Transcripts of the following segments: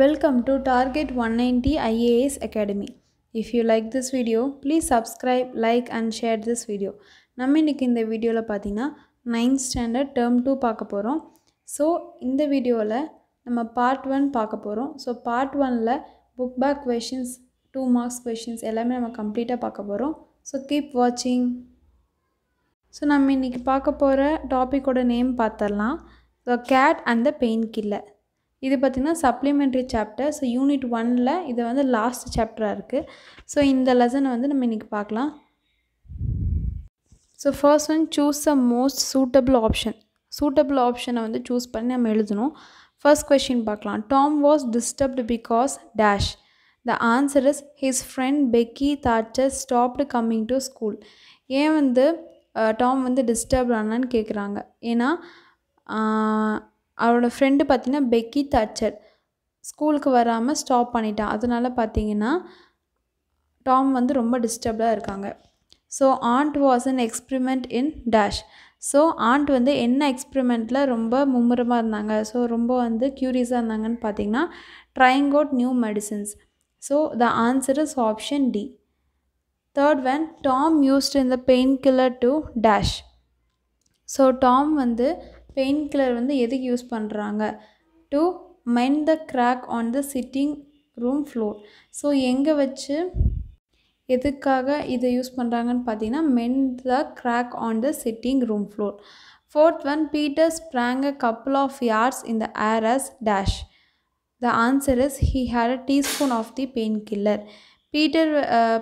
Welcome to target one 190 IAS academy if you like this video please subscribe, like and share this video நம்ம இன்றைக்கி இந்த வீடியோவில் பார்த்தீங்கன்னா ninth standard term two பார்க்க போகிறோம் so இந்த வீடியோவில் நம்ம பார்ட் ஒன் பார்க்க போகிறோம் ஸோ பார்ட் ஒனில் book back questions two marks questions எல்லாமே நம்ம கம்ப்ளீட்டாக பார்க்க போகிறோம் ஸோ கீப் வாட்சிங் ஸோ நம்ம இன்றைக்கி பார்க்க போகிற டாப்பிக்கோட நேம் பார்த்துடலாம் so cat and the pain killer இது பார்த்திங்கன்னா சப்ளிமெண்ட்ரி சாப்டர் ஸோ யூனிட் ஒனில் இது வந்து லாஸ்ட் சாப்டராக இருக்குது ஸோ இந்த லெசனை வந்து நம்ம இன்றைக்கி பார்க்கலாம் so first one choose a most suitable option suitable ஆப்ஷனை வந்து சூஸ் பண்ணி நம்ம எழுதணும் ஃபர்ஸ்ட் கொஷின் பார்க்கலாம் Tom was disturbed because dash the answer is his friend Becky Thatcher stopped coming to school ஏன் வந்து டாம் வந்து டிஸ்டர்ப் ஆனான்னு கேட்குறாங்க ஏன்னா அவரோட ஃப்ரெண்டு பார்த்திங்கன்னா பெக்கி தாச்சர் ஸ்கூலுக்கு வராமல் ஸ்டாப் பண்ணிட்டான் அதனால் பார்த்தீங்கன்னா டாம் வந்து ரொம்ப டிஸ்டர்ப்டாக இருக்காங்க so aunt was an experiment in dash so aunt வந்து என்ன எக்ஸ்பிரிமெண்ட்டில் ரொம்ப மும்முரமாக இருந்தாங்க ஸோ ரொம்ப வந்து க்யூரியஸாக இருந்தாங்கன்னு பார்த்தீங்கன்னா trying out new medicines so the answer is option D third when Tom used இந்த pain killer to dash so Tom வந்து பெயின் கில்லர் வந்து எதுக்கு யூஸ் பண்ணுறாங்க to mend the crack on the sitting room floor so எங்கே வச்சு எதுக்காக இதை use பண்ணுறாங்கன்னு பார்த்தீங்கன்னா mend the crack on the sitting room floor fourth one Peter sprang a couple of years இந்த air as dash the answer is he had a teaspoon of the pain killer Peter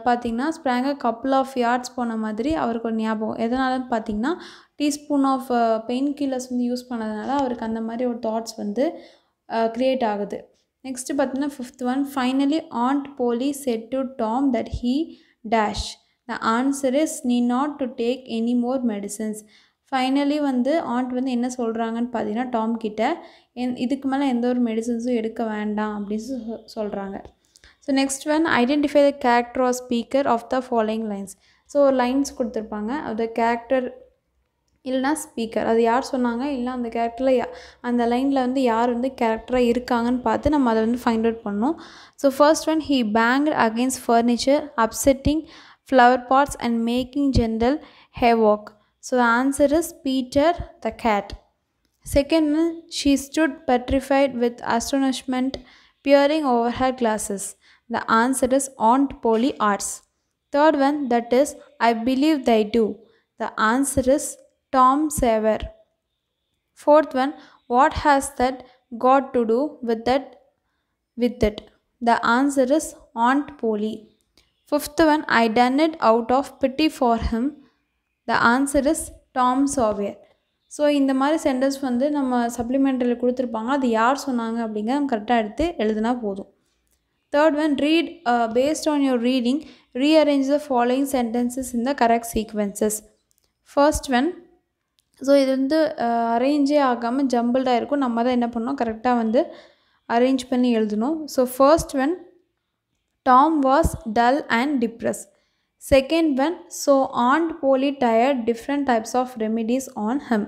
பார்த்திங்கன்னா ஸ்ப்ராங்கை couple of yards போன மாதிரி அவருக்கு ஒரு ஞாபகம் எதனாலன்னு பார்த்திங்கன்னா டீஸ்பூன் ஆஃப் பெயின் கில்லர்ஸ் வந்து யூஸ் பண்ணதுனால அவருக்கு அந்த மாதிரி ஒரு தாட்ஸ் வந்து க்ரியேட் ஆகுது நெக்ஸ்ட்டு பார்த்தீங்கன்னா fifth one finally aunt Polly said to Tom that he dash the answer is need not to take any more medicines finally வந்து ஆண்ட் வந்து என்ன சொல்கிறாங்கன்னு பார்த்தீங்கன்னா டாம் கிட்ட என் இதுக்கு மேலே எந்த ஒரு மெடிசன்ஸும் எடுக்க வேண்டாம் அப்படின்னு சொல்கிறாங்க so next one identify the character of speaker of the following lines so lines கொடுத்துருப்பாங்க அது கேரக்டர் இல்லைனா ஸ்பீக்கர் அது யார் சொன்னாங்க இல்லை அந்த கேரக்டரில் அந்த லைனில் வந்து யார் வந்து கேரக்டராக இருக்காங்கன்னு பார்த்து நம்ம அதை வந்து ஃபைண்ட் அவுட் பண்ணோம் so first one he bang against furniture upsetting flower pots and making general havoc so the answer is Peter the cat second one she stood petrified with astonishment peering over her glasses The answer is aren't poly arts. Third one that is I believe they do. The answer is Tom Saver. Fourth one what has that got to do with that with it? The answer is Aunt Polly. Fifth one I done it out of pity for him. The answer is Tom Sawyer. So இந்த மாதிரி sentence வந்து நம்ம சப்ளிமெண்ட்ரியில் கொடுத்துருப்பாங்க அது யார் சொன்னாங்க அப்படிங்கிறத நம்ம கரெக்டாக எடுத்து எழுதுனா போதும் Third one, read uh, based on your reading, rearrange the following sentences in the correct sequences. First one, so this is uh, arrange agam jumbled ayirku namma da enna pannom correct ah vandu arrange panni eludhanum so first one tom was dull and depressed second one so aunt polly tried different types of remedies on him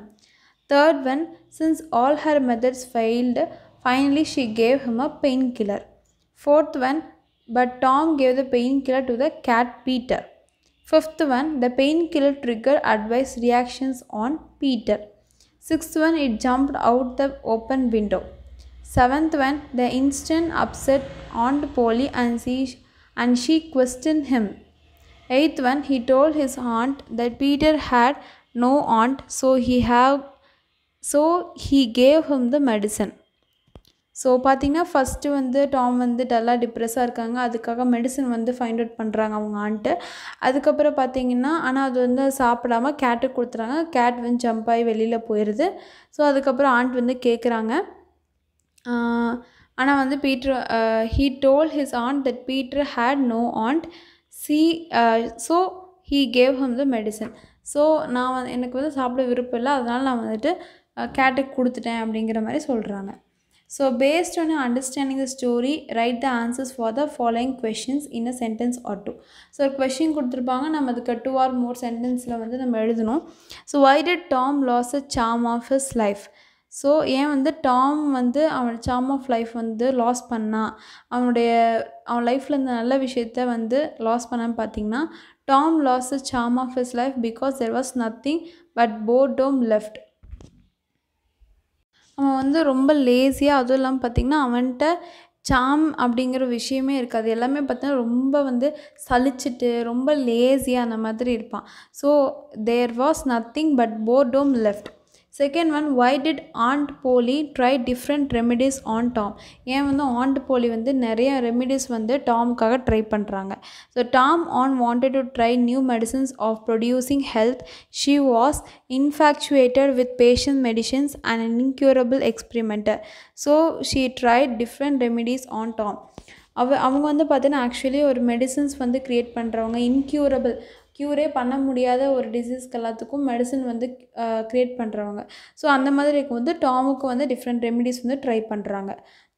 third one since all her methods failed finally she gave him a painkiller Fourth one, but Tom gave the painkiller to the cat Peter. Fifth one, the painkiller trigger adverse reactions on Peter. Sixth one, it jumped out the open window. Seventh one, the instant upset Aunt Polly and she, and she questioned him. Eighth one, he told his aunt that Peter had no aunt, so he have so he gave him the medicine. So பார்த்திங்கன்னா first வந்து Tom வந்து டல்லாக டிப்ரெஸ்ஸாக இருக்காங்க அதுக்காக medicine வந்து find out பண்ணுறாங்க அவங்க aunt அதுக்கப்புறம் பார்த்திங்கன்னா ஆனால் அது வந்து சாப்பிடாமல் கேட்டுக்கு கொடுத்துறாங்க கேட் வந்து ஜம்ப் ஆகி வெளியில் போயிடுது ஸோ அதுக்கப்புறம் ஆண்ட் வந்து கேட்குறாங்க ஆனால் வந்து Peter he told his aunt that Peter had no aunt see so he gave him the medicine so நான் எனக்கு வந்து சாப்பிட விருப்பம் இல்லை அதனால் நான் வந்துட்டு கேட்டுக்கு கொடுத்துட்டேன் அப்படிங்கிற மாதிரி சொல்கிறாங்க So based on your understanding the story, write the answers for the following questions in a sentence or two. So ஒரு கொஷின் கொடுத்துருப்பாங்க நம்ம அதுக்கு டூ ஆர் மோர் சென்டென்ஸில் வந்து நம்ம எழுதணும் so why did Tom loss a charm of his life so ஏன் வந்து Tom வந்து அவனோட சாம் ஆஃப் லைஃப் வந்து லாஸ் பண்ணான் அவனுடைய அவன் லைஃப்பில் இருந்த நல்ல விஷயத்த வந்து லாஸ் பண்ணான்னு பார்த்தீங்கன்னா Tom loss a charm of his life because there was nothing but boredom left அவன் வந்து ரொம்ப லேசியாக அதுவும் இல்லாமல் பார்த்திங்கன்னா அவன்கிட்ட சாம் அப்படிங்கிற விஷயமே இருக்காது எல்லாமே பார்த்தீங்கன்னா ரொம்ப வந்து சலிச்சிட்டு ரொம்ப லேசியாக அந்த மாதிரி இருப்பான் so there was nothing but boredom left second one why did aunt Polly try different remedies on Tom ஏன் வந்து ஆண்ட் போலி வந்து நிறைய ரெமிடிஸ் வந்து டாமுக்காக ட்ரை பண்ணுறாங்க so Tom aunt wanted to try new medicines of producing health she was infatuated with patent medicines and an incurable experimenter so she try different remedies on Tom அவ அவங்க வந்து பார்த்தீங்கன்னா actually ஒரு medicines வந்து create பண்ணுறவங்க incurable க்யூரே பண்ண முடியாத ஒரு டிசீஸ்க்கு எல்லாத்துக்கும் மெடிசன் வந்து க்ரியேட் பண்ணுறவங்க ஸோ அந்த மாதிரி இருக்கும் வந்து டாமுக்கு வந்து டிஃப்ரெண்ட் ரெமிடிஸ் வந்து ட்ரை பண்ணுறாங்க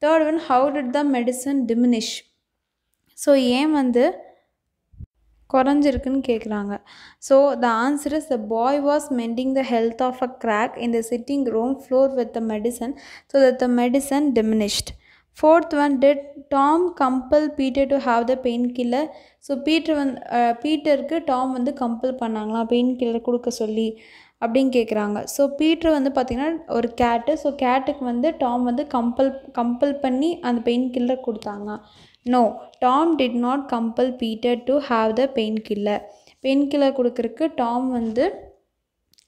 third one how did the medicine diminish so ஏன் வந்து குறைஞ்சிருக்குன்னு கேட்குறாங்க so the answer is the boy was mending the health of a crack in the sitting room floor with the medicine so that the medicine diminished fourth one did Tom compel Peter to have the pain killer so Peter வந் பீட்டருக்கு Tom வந்து uh, compel பண்ணாங்களாம் pain killer கொடுக்க சொல்லி அப்படின்னு கேட்குறாங்க so பீட்ரு வந்து பார்த்திங்கன்னா ஒரு கேட்டு ஸோ கேட்டுக்கு வந்து டாம் வந்து கம்பல் கம்பல் பண்ணி அந்த பெயின் கில்லர் கொடுத்தாங்க no Tom did not compel Peter to have the pain killer pain killer கொடுக்குறக்கு டாம் வந்து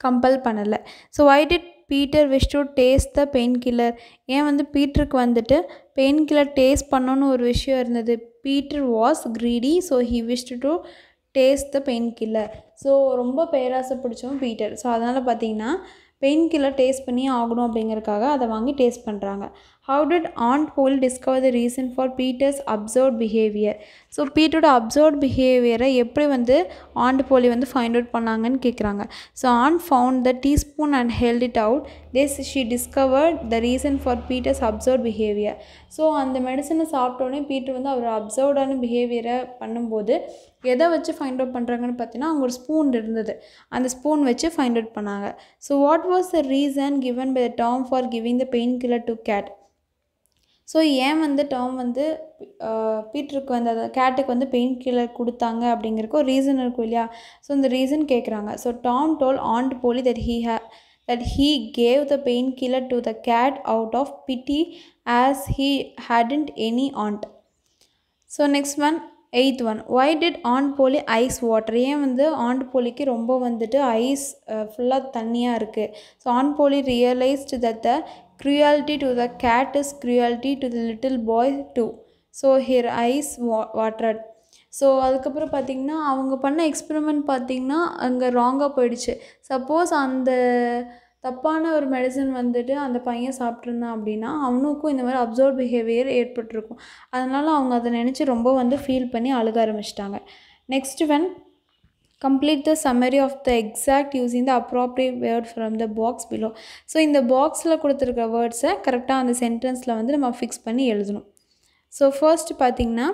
கம்பல் பண்ணலை so why did Peter wish to taste the pain killer ஏன் வந்து பீட்டருக்கு வந்துட்டு பெயின் கில்லர் டேஸ்ட் பண்ணணுன்னு ஒரு விஷயம் இருந்தது Peter was greedy so he wish to taste the pain killer so ரொம்ப பேராசை பிடிச்சவன் பீட்டர் ஸோ அதனால் பார்த்திங்கன்னா பெயின் கில்லர் டேஸ்ட் பண்ணி ஆகணும் அப்படிங்கிறக்காக அதை வாங்கி டேஸ்ட் பண்ணுறாங்க how did Aunt Hull discover the reason for Peter's absurd behaviour so பீட்டரோட அப்சர்வ் பிஹேவியரை எப்படி வந்து ஆண்டு போலி வந்து ஃபைண்ட் அவுட் பண்ணாங்கன்னு கேட்குறாங்க so aunt found the teaspoon and held it out this she discovered the reason for Peter's observe behaviour so அந்த மெடிசனை சாப்பிட்டோன்னே Peter வந்து அவர் அப்சர்வ்டான பிஹேவியரை பண்ணும்போது எதை வச்சு ஃபைண்ட் அவுட் பண்ணுறாங்கன்னு பார்த்தீங்கன்னா அவங்க ஒரு ஸ்பூன் இருந்தது அந்த ஸ்பூன் வச்சு ஃபைண்ட் அவுட் பண்ணாங்க so what was the reason given by the Tom for giving the pain killer to cat so ஏன் வந்து டாம் வந்து பீட்ருக்கு வந்து அதை கேட்டுக்கு வந்து பெயின் கில்லர் கொடுத்தாங்க அப்படிங்கிறக்கு ஒரு ரீசன் இருக்கும் இல்லையா ஸோ இந்த ரீசன் கேட்குறாங்க so Tom told aunt Polly that he he he gave the pain killer to the cat out of pity as he hadn't any aunt so next one eighth one why did aunt Polly eyes water ஏன் வந்து and போலிக்கு ரொம்ப வந்துட்டு ice ஃபுல்லாக தண்ணியாக இருக்குது so aunt Polly realised that the Cruelty to the cat is cruelty to the little boy too. So here eyes வா watered so அதுக்கப்புறம் பார்த்திங்கன்னா அவங்க பண்ண எக்ஸ்பெரிமெண்ட் பார்த்திங்கன்னா அங்கே ராங்காக போயிடுச்சு சப்போஸ் அந்த தப்பான ஒரு மெடிசன் வந்துட்டு அந்த பையன் சாப்பிட்ருந்தான் அப்படின்னா அவனுக்கும் இந்த மாதிரி அப்சர்வ் பிஹேவியர் ஏற்பட்டிருக்கும் அதனால் அவங்க அதை நினச்சி ரொம்ப வந்து ஃபீல் பண்ணி அழுக ஆரம்பிச்சிட்டாங்க next when Complete the summary of the exact using the appropriate word from the box below. So, in the box, the words are on the sentence. Fix so, first, na,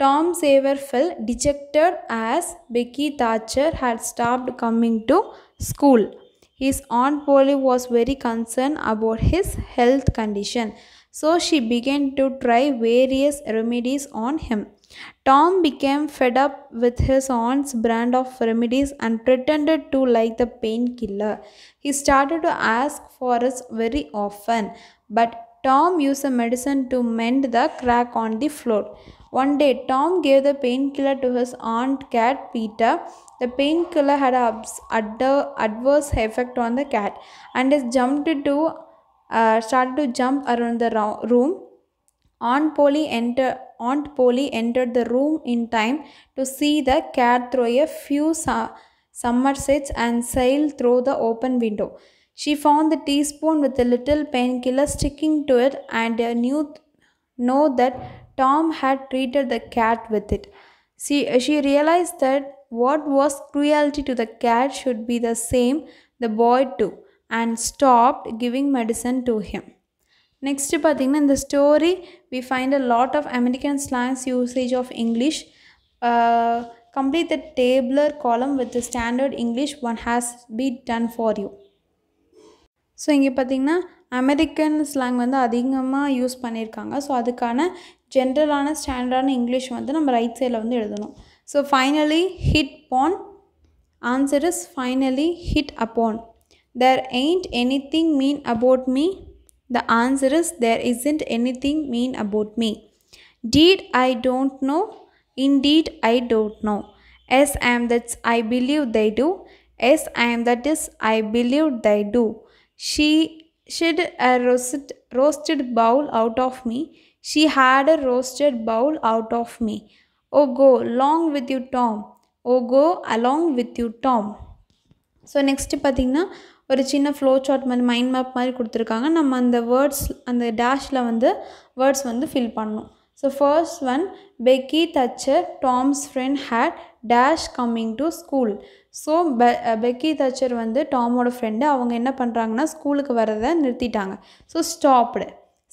Tom Saver felt dejected as Becky Thatcher had stopped coming to school. His aunt Polly was very concerned about his health condition. So she began to try various remedies on him. Tom became fed up with his aunt's brand of remedies and pretended to like the painkiller. He started to ask for it very often, but Tom used the medicine to mend the crack on the floor. One day, Tom gave the painkiller to his aunt cat Peter. The painkiller had an adverse effect on the cat and it jumped to uh, started to jump around the room. Aunt Polly, enter, Aunt Polly entered the room in time to see the cat throw a few somersets and sail through the open window. She found the teaspoon with a little painkiller sticking to it and knew know that Tom had treated the cat with it. She, she realized that what was cruelty to the cat should be the same the boy too. And stopped giving medicine to him next பார்த்திங்கன்னா இந்த story we find a lot of American slangs usage of English complete the tabular column with standard English one one B done for you so இங்கே பார்த்தீங்கன்னா American slang வந்து அதிகமாக use பண்ணியிருக்காங்க so அதுக்கான ஜென்ரலான ஸ்டாண்டர்டான English வந்து நம்ம ரைட் சைடில் வந்து எழுதணும் so finally hit upon answer is finally hit upon There ain't anything mean about me? The answer is there isn't anything mean about me. Did I don't know? Indeed, I don't know. As I am that's I believe they do. As I am that is I believe they do. She shed a roasted, roasted bowl out of me. She had a roasted bowl out of me. Oh, go along with you, Tom. Oh, go along with you, Tom. So next பார்த்திங்கன்னா ஒரு சின்ன flow chart மாதிரி mind map மாதிரி கொடுத்துருக்காங்க நம்ம அந்த words அந்த டேஷில் வந்து வேர்ட்ஸ் வந்து ஃபில் பண்ணணும் so first one Becky Thatcher Tom's friend had dash coming to school so பெ பெக்கி தச்சர் வந்து டாமோட ஃப்ரெண்டு அவங்க என்ன பண்ணுறாங்கன்னா ஸ்கூலுக்கு வரதை நிறுத்திட்டாங்க so stopped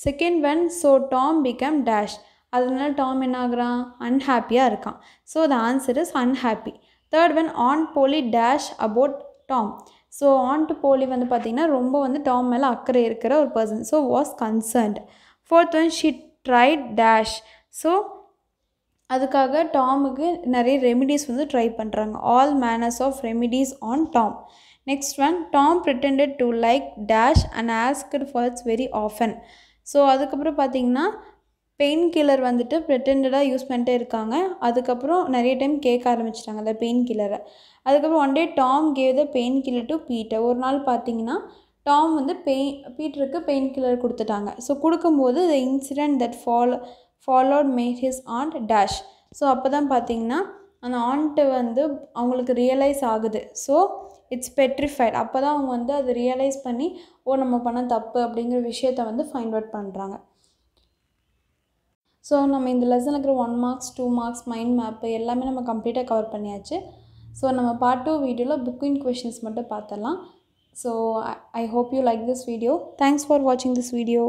second one so Tom become dash அதனால டாம் என்ன ஆகுறான் அன்ஹாப்பியாக இருக்கான் so the answer is unhappy third one aunt Polly dash about Tom so aunt Polly வந்து பார்த்திங்கன்னா ரொம்ப வந்து டாம் மேலே அக்கறை இருக்கிற ஒரு person so was concerned fourth one she tried dash so அதுக்காக டாமுக்கு நிறைய ரெமிடிஸ் வந்து ட்ரை பண்ணுறாங்க all manners of remedies on Tom next one Tom pretended to like dash and asked force very often so அதுக்கப்புறம் பார்த்திங்கன்னா pain killer வந்துட்டு ப்ரெட்டெண்டடாக use பண்ணிட்டே இருக்காங்க அதுக்கப்புறம் நிறைய டைம் கேட்க ஆரம்பிச்சிட்டாங்க அந்த பெயின் கில்லரை அதுக்கப்புறம் one day Tom gave the pain killer to Peter ஒரு நாள் பார்த்தீங்கன்னா டாம் வந்து பெயின் பீட்டருக்கு பெயின் கில்லர் கொடுத்துட்டாங்க ஸோ கொடுக்கும்போது the incident that follow followed made his aunt dash so அப்போ தான் பார்த்தீங்கன்னா அந்த ஆண்ட்டு வந்து அவங்களுக்கு ரியலைஸ் ஆகுது ஸோ இட்ஸ் பெட்ரிஃபைட் அப்போ தான் அவங்க வந்து அதை ரியலைஸ் பண்ணி ஓ நம்ம பண்ண தப்பு அப்படிங்கிற விஷயத்த வந்து ஃபைண்ட் அவுட் பண்ணுறாங்க ஸோ நம்ம இந்த லெசனில் இருக்கிற one marks two marks mind map எல்லாமே நம்ம கம்ப்ளீட்டாக கவர் பண்ணியாச்சு ஸோ நம்ம பார்ட் டூ வீடியோவில் புக்கிங் கொஷின்ஸ் மட்டும் பார்த்துடலாம் so I hope you like this video thanks for வாட்சிங் திஸ் வீடியோ